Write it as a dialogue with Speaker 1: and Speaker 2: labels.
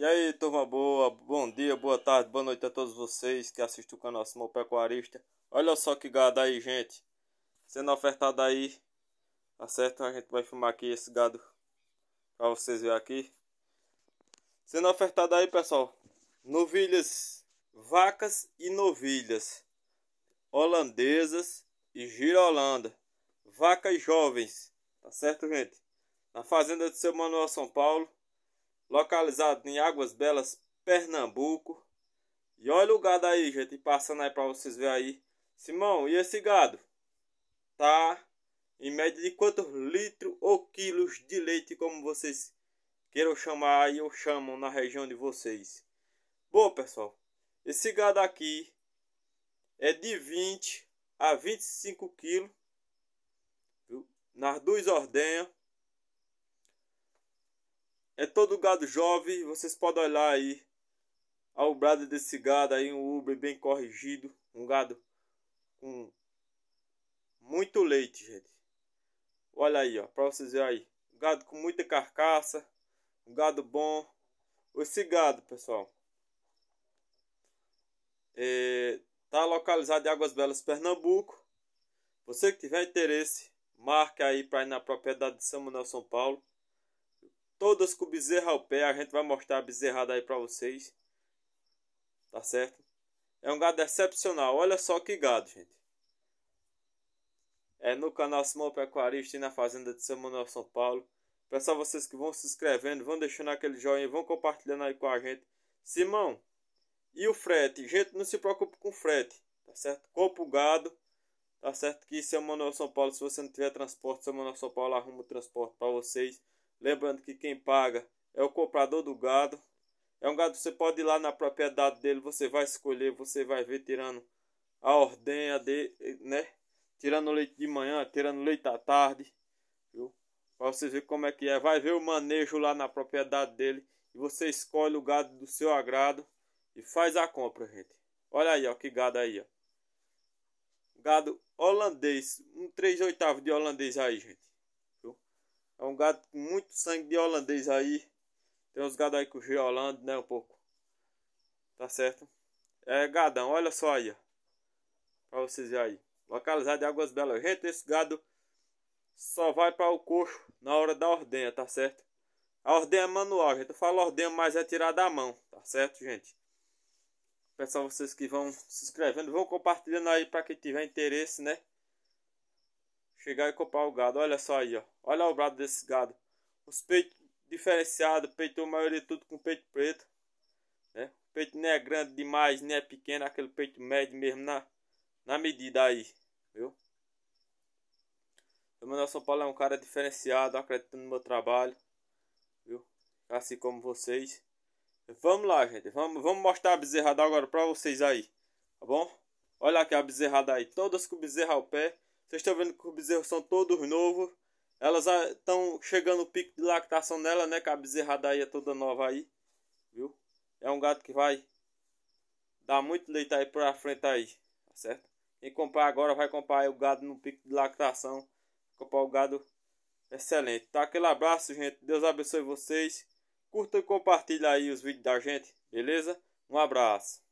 Speaker 1: E aí, turma boa, bom dia, boa tarde, boa noite a todos vocês que assistem o canal Simão Pecuarista. Olha só que gado aí, gente. Sendo ofertado aí, tá certo? A gente vai filmar aqui esse gado pra vocês verem aqui. Sendo ofertado aí, pessoal, novilhas, vacas e novilhas, holandesas e girolanda, vacas jovens, tá certo, gente? Na fazenda de seu Manuel São Paulo, localizado em Águas Belas, Pernambuco. E olha o gado aí, gente, passando aí para vocês verem aí. Simão, e esse gado? Tá em média de quantos litros ou quilos de leite, como vocês queiram chamar aí ou chamam na região de vocês. Bom, pessoal, esse gado aqui é de 20 a 25 quilos nas duas ordenhas. É todo gado jovem, vocês podem olhar aí a ubrada desse gado aí, um uber bem corrigido, um gado com muito leite, gente. Olha aí, ó, para vocês verem aí. Um gado com muita carcaça, um gado bom. Esse gado, pessoal, é, tá localizado em Águas Belas, Pernambuco. Você que tiver interesse, marque aí para ir na propriedade de São Manuel, São Paulo. Todas com bezerra ao pé. A gente vai mostrar a bezerrada aí pra vocês. Tá certo? É um gado excepcional. Olha só que gado, gente. É no canal Simão Pecuarista e na Fazenda de São Manuel, São Paulo. Peço a vocês que vão se inscrevendo, vão deixando aquele joinha, vão compartilhando aí com a gente. Simão, e o frete? Gente, não se preocupe com o frete, tá certo? Compre o gado, tá certo? Que São Manuel, São Paulo, se você não tiver transporte, São Manuel, São Paulo arruma o transporte para vocês. Lembrando que quem paga é o comprador do gado. É um gado que você pode ir lá na propriedade dele, você vai escolher, você vai ver tirando a ordenha de, né? Tirando leite de manhã, tirando leite à tarde, viu? Para você ver como é que é. Vai ver o manejo lá na propriedade dele e você escolhe o gado do seu agrado e faz a compra, gente. Olha aí, ó, que gado aí, ó. Gado holandês, um 3 oitavos de holandês aí, gente. É um gado com muito sangue de holandês aí. Tem uns gados aí com o Holanda, né? Um pouco. Tá certo? É gadão, olha só aí, ó. Pra vocês verem aí. Localizado em Águas Belas. Gente, esse gado só vai para o coxo na hora da ordenha, tá certo? A ordenha é manual, gente. Eu falo ordenha, mas é tirar da mão, tá certo, gente? Peço a vocês que vão se inscrevendo, vão compartilhando aí para quem tiver interesse, né? chegar e comprar o gado. Olha só aí, ó. Olha o brado desse gado. Os peitos diferenciados, peito a maioria tudo com peito preto. Né? O peito não é grande demais, nem é pequeno, aquele peito médio mesmo na, na medida aí. Viu? O Manuel São Paulo é um cara diferenciado, acreditando no meu trabalho. Viu? Assim como vocês. Vamos lá, gente. Vamos, vamos mostrar a bezerrada agora pra vocês aí. Tá bom? Olha aqui a bezerrada aí. Todas com bezerra ao pé. Vocês estão vendo que os bezerros são todos novos. Elas estão chegando o pico de lactação nela, né? que a bezerrada aí é toda nova aí. Viu? É um gato que vai dar muito leite aí pra frente aí. Tá certo? Quem comprar agora vai comprar o gado no pico de lactação. Comprar o gado excelente. Tá? Aquele abraço, gente. Deus abençoe vocês. Curta e compartilha aí os vídeos da gente. Beleza? Um abraço.